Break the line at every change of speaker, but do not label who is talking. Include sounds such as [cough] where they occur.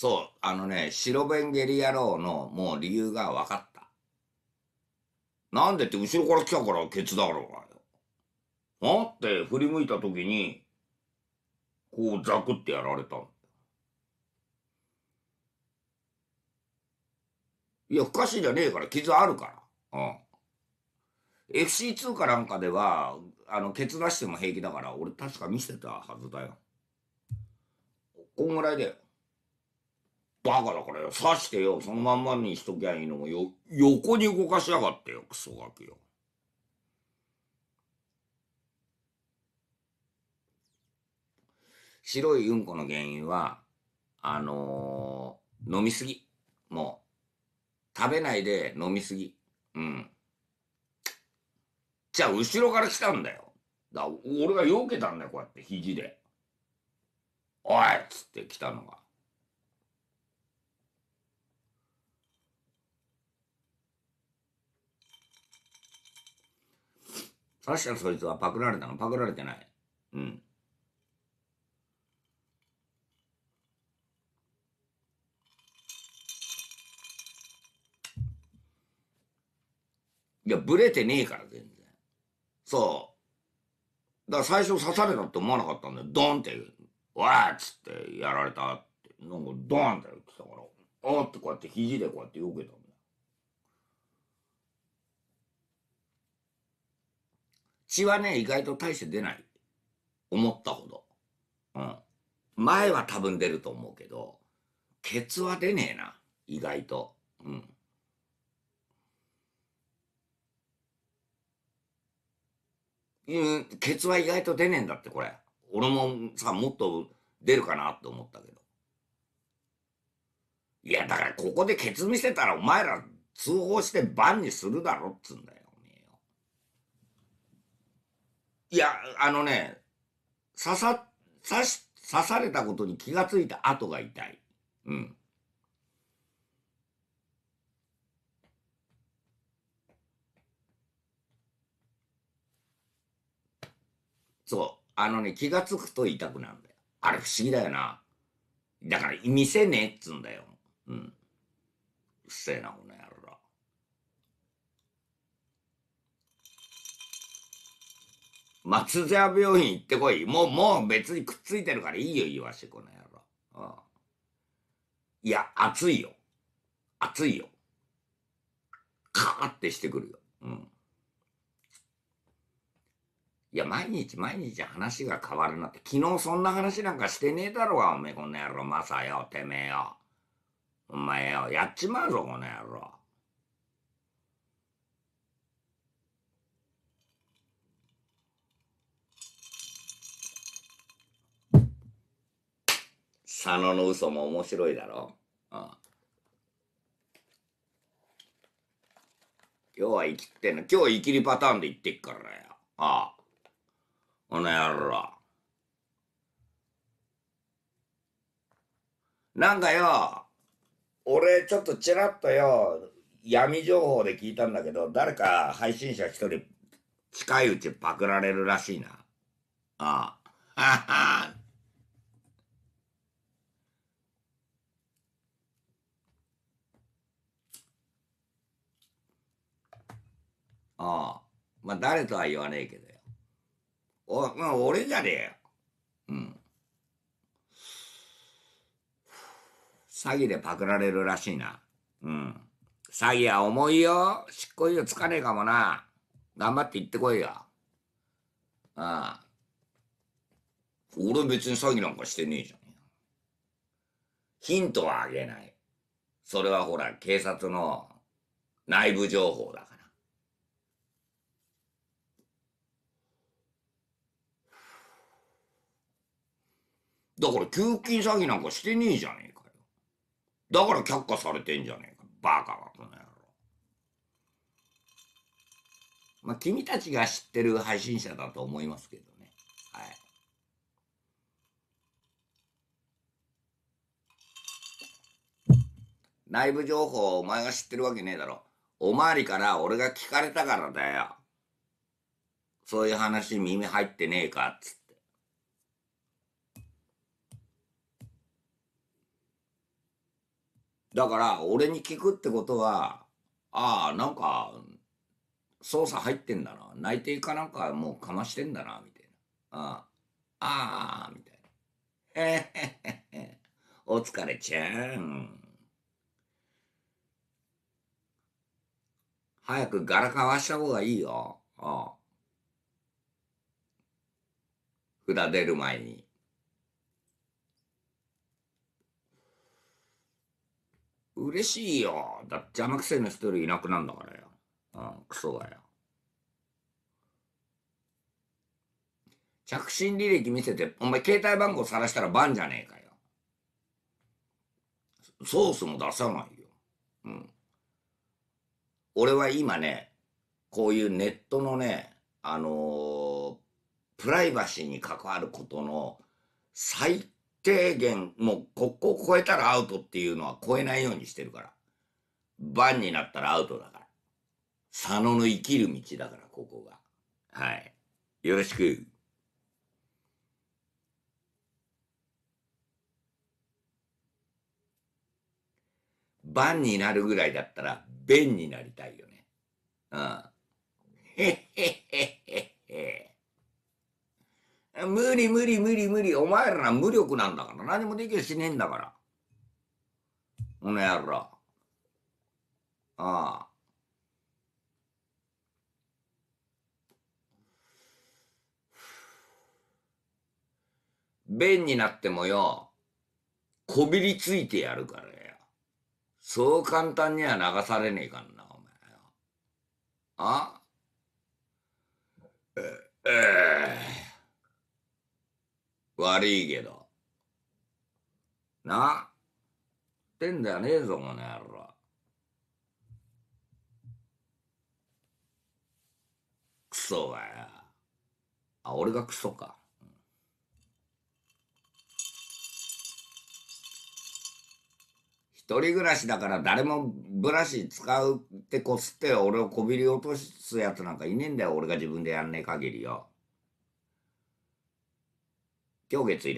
そう、あのね、白弁ゲリ野郎のもう理由が分かった。なんでって後ろから来たからケツだろうがよ。あって振り向いた時に、こうザクってやられたんいや、不可思議じゃねえから、傷あるから。うん。FC2 かなんかでは、あの、ケツ出しても平気だから、俺確か見せてたはずだよ。こんぐらいだよ。バカだこれ刺してよ、そのまんまにしときゃいいのもよ、横に動かしやがってよ、クソガキよ。白いうんこの原因は、あのー、飲みすぎ。もう、食べないで飲みすぎ。うん。じゃあ、後ろから来たんだよ。だ俺が避けたんだよ、こうやって、肘で。おいっつって来たのが。確かにそいつはパクられたのパクられてない。うん。いや、ブレてねえから、全然。そう。だから最初刺されたって思わなかったんだよ。ドンってわーっつってやられたって。なんかドンって言ってたから、あーってこうやって肘でこうやって避けたんだ血はね、意外と大して出ない。思ったほど。うん。前は多分出ると思うけど、ケツは出ねえな。意外と。うん。うん、ケツは意外と出ねえんだって、これ。俺もさ、もっと出るかなって思ったけど。いや、だからここでケツ見せたらお前ら通報してバンにするだろっつうんだよ。いや、あのね、刺さ、刺し、刺されたことに気がついた後が痛い。うん。そう。あのね、気がつくと痛くなるんだよ。あれ不思議だよな。だから、見せねえっつうんだよ。うん。うっせえな、この野郎。松沢病院行ってこい。もう、もう別にくっついてるからいいよ、言わして、この野郎。うん。いや、暑いよ。暑いよ。カーってしてくるよ。うん。いや、毎日毎日話が変わるなって。昨日そんな話なんかしてねえだろうが、おめえこの野郎。まさよ、てめえよ。お前よ、やっちまうぞ、この野郎。佐野の嘘も面白いだろ。うん。今日は生きてんの。今日は生きりパターンで言ってっからよ。ああ。この野郎。なんかよ、俺ちょっとちらっとよ、闇情報で聞いたんだけど、誰か配信者一人近いうちパクられるらしいな。ああ。は [laughs] ああ。まあ、誰とは言わねえけどよ。お、まあ、俺じゃねえよ。うん。詐欺でパクられるらしいな。うん。詐欺は重いよ。執行猶予つかねえかもな。頑張って行ってこいよ。ああ。俺別に詐欺なんかしてねえじゃん。ヒントはあげない。それはほら、警察の内部情報だから。だから給付金詐欺なんかしてねえじゃねえかよ。だから却下されてんじゃねえか。バカはこの野郎。まあ、君たちが知ってる配信者だと思いますけどね。はい。内部情報お前が知ってるわけねえだろ。おまわりから俺が聞かれたからだよ。そういう話耳入ってねえかっつって。だから俺に聞くってことはああなんか捜査入ってんだな内定かなんかもうかましてんだなみたいなあああみたいなへへへへお疲れちゃん早く柄かわした方がいいよああ札出る前に。嬉しいよ。だって邪魔くせの一人いなくなんだからよ。うん、クソがよ。着信履歴見せて、お前携帯番号晒したらバンじゃねえかよ。ソースも出さないよ。うん。俺は今ね、こういうネットのね、あのー、プライバシーに関わることの最定限、もうここを超えたらアウトっていうのは超えないようにしてるから。バンになったらアウトだから。佐野の生きる道だから、ここが。はい。よろしく。バンになるぐらいだったら、便になりたいよね。うん。へへへへへ。無理無理無理無理。お前らは無力なんだから。何もできやしねえんだから。この野郎。ああ。便になってもよ、こびりついてやるからよ。そう簡単には流されねえかんな、お前よ。あ悪いけど。なってんじゃねえぞ、この野郎。クソがよ。あ、俺がクソか。一人暮らしだから誰もブラシ使うってこすって俺をこびり落とすやつなんかいねえんだよ。俺が自分でやんねえ限りよ。行月入